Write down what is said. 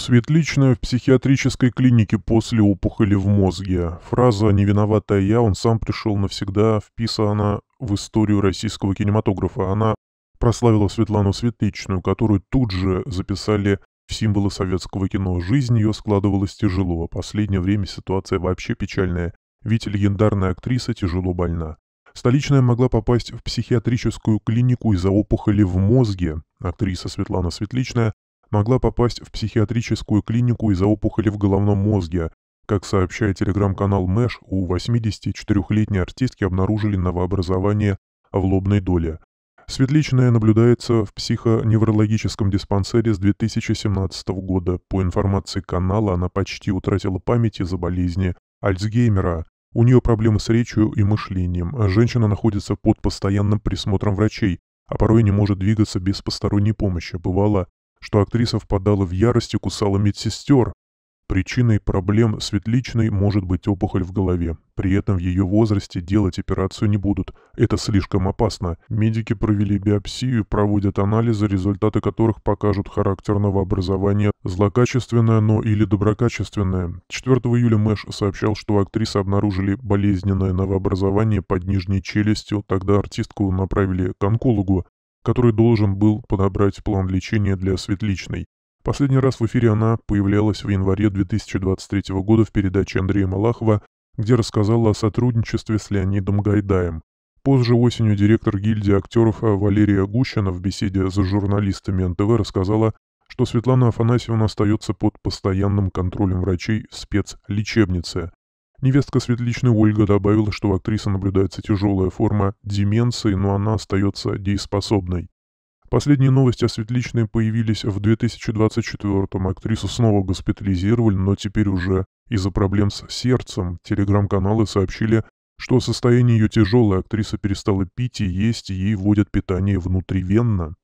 Светличная в психиатрической клинике после опухоли в мозге. Фраза «не виноватая я» он сам пришел навсегда вписана в историю российского кинематографа. Она прославила Светлану Светличную, которую тут же записали в символы советского кино. Жизнь ее складывалась тяжело, а последнее время ситуация вообще печальная, ведь легендарная актриса тяжело больна. Столичная могла попасть в психиатрическую клинику из-за опухоли в мозге. Актриса Светлана Светличная могла попасть в психиатрическую клинику из-за опухоли в головном мозге. Как сообщает телеграм-канал Мэш, у 84-летней артистки обнаружили новообразование в лобной доле. Светличная наблюдается в психоневрологическом диспансере с 2017 года. По информации канала, она почти утратила память из-за болезни Альцгеймера. У нее проблемы с речью и мышлением. Женщина находится под постоянным присмотром врачей, а порой не может двигаться без посторонней помощи. Бывало, что актриса впадала в ярость и кусала медсестер. Причиной проблем Светличной может быть опухоль в голове. При этом в ее возрасте делать операцию не будут. Это слишком опасно. Медики провели биопсию, проводят анализы, результаты которых покажут характер новообразования злокачественное, но или доброкачественное. 4 июля Мэш сообщал, что актрисы обнаружили болезненное новообразование под нижней челюстью. Тогда артистку направили к онкологу который должен был подобрать план лечения для Светличной. Последний раз в эфире она появлялась в январе 2023 года в передаче Андрея Малахова, где рассказала о сотрудничестве с Леонидом Гайдаем. Позже осенью директор гильдии актеров Валерия Гущина в беседе с журналистами НТВ рассказала, что Светлана Афанасьевна остается под постоянным контролем врачей в спецлечебнице. Невестка светличной Ольга добавила, что у актрисы наблюдается тяжелая форма деменции, но она остается дееспособной. Последние новости о светличной появились в 2024-м. Актрису снова госпитализировали, но теперь уже из-за проблем с сердцем. Телеграм-каналы сообщили, что состояние ее тяжелое, актриса перестала пить и есть, и ей вводят питание внутривенно.